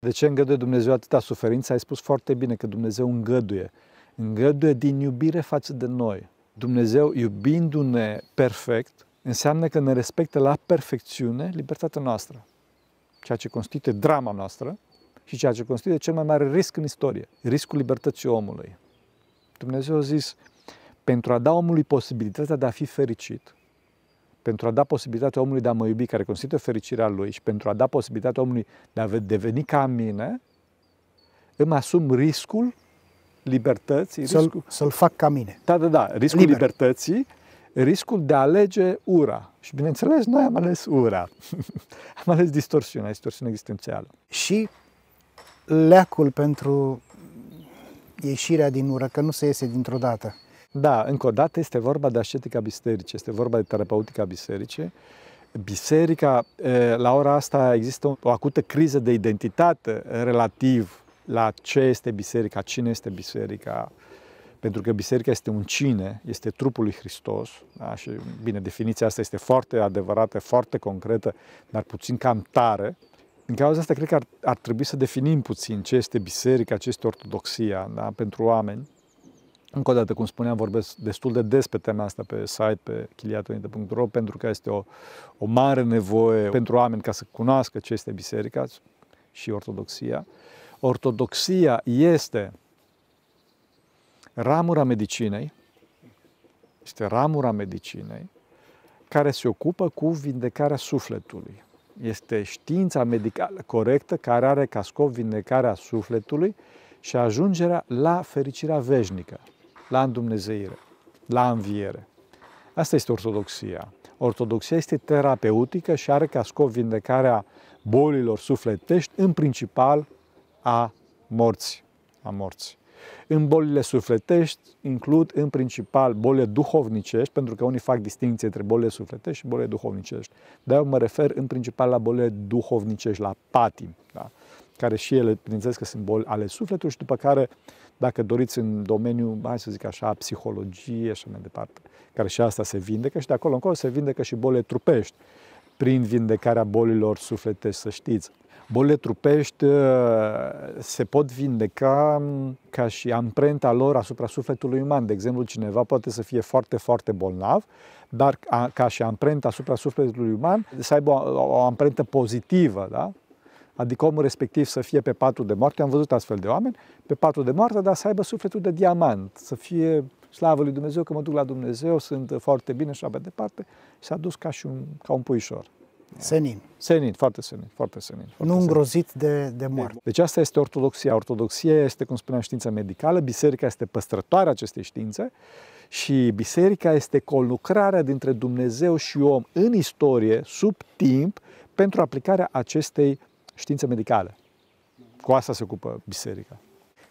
De ce îngăduie Dumnezeu atâta suferință? Ai spus foarte bine că Dumnezeu îngăduie. Îngăduie din iubire față de noi. Dumnezeu, iubindu-ne perfect, înseamnă că ne respectă la perfecțiune libertatea noastră, ceea ce constituie drama noastră și ceea ce constituie cel mai mare risc în istorie, riscul libertății omului. Dumnezeu a zis, pentru a da omului posibilitatea de a fi fericit, pentru a da posibilitatea omului de a mă iubi, care constituie fericirea lui, și pentru a da posibilitatea omului de a deveni ca mine, îmi asum riscul libertății. Să-l, riscul... să-l fac ca mine. Da, da, da. Riscul Liber. libertății, riscul de a alege ura. Și bineînțeles, noi am ales ura. am ales distorsiunea, distorsiunea existențială. Și leacul pentru ieșirea din ură, că nu se iese dintr-o dată. Da, încă o dată este vorba de ascetica biserice, este vorba de terapeutica biserice. Biserica, la ora asta, există o acută criză de identitate relativ la ce este biserica, cine este biserica, pentru că biserica este un cine, este trupul lui Hristos, da? și bine, definiția asta este foarte adevărată, foarte concretă, dar puțin cam tare. În cauza asta, cred că ar, ar trebui să definim puțin ce este biserica, ce este ortodoxia da? pentru oameni, încă o dată, cum spuneam, vorbesc destul de des pe tema asta pe site, pe chiliatonite.ro, pentru că este o, o mare nevoie pentru oameni ca să cunoască ce este biserica și ortodoxia. Ortodoxia este ramura medicinei, este ramura medicinei, care se ocupă cu vindecarea sufletului. Este știința medicală corectă care are ca scop vindecarea sufletului și ajungerea la fericirea veșnică la îndumnezeire, la înviere. Asta este ortodoxia. Ortodoxia este terapeutică și are ca scop vindecarea bolilor sufletești, în principal a morții. A morții. În bolile sufletești includ în principal bolile duhovnicești, pentru că unii fac distinție între bolile sufletești și bolile duhovnicești. de eu mă refer în principal la bolile duhovnicești, la patim, da? care și ele, bineînțeles că sunt boli ale sufletului și după care, dacă doriți în domeniul, mai să zic așa, psihologie și mai departe, care și asta se vindecă și de acolo încolo se vindecă și bolile trupești prin vindecarea bolilor sufletești, să știți bolile trupești uh, se pot vindeca um, ca și amprenta lor asupra sufletului uman. De exemplu, cineva poate să fie foarte, foarte bolnav, dar ca și amprenta asupra sufletului uman să aibă o, o amprentă pozitivă, da? Adică omul respectiv să fie pe patul de moarte, am văzut astfel de oameni, pe patul de moarte, dar să aibă sufletul de diamant, să fie slavă lui Dumnezeu, că mă duc la Dumnezeu, sunt foarte bine și așa mai departe, și s-a dus ca și un, ca un puișor. Senin. Senin, foarte senin, foarte senin. Foarte nu îngrozit De, de deci moarte. Deci asta este ortodoxia. Ortodoxia este, cum spuneam, știința medicală, biserica este păstrătoarea acestei științe și biserica este conlucrarea dintre Dumnezeu și om în istorie, sub timp, pentru aplicarea acestei științe medicale. Cu asta se ocupă biserica.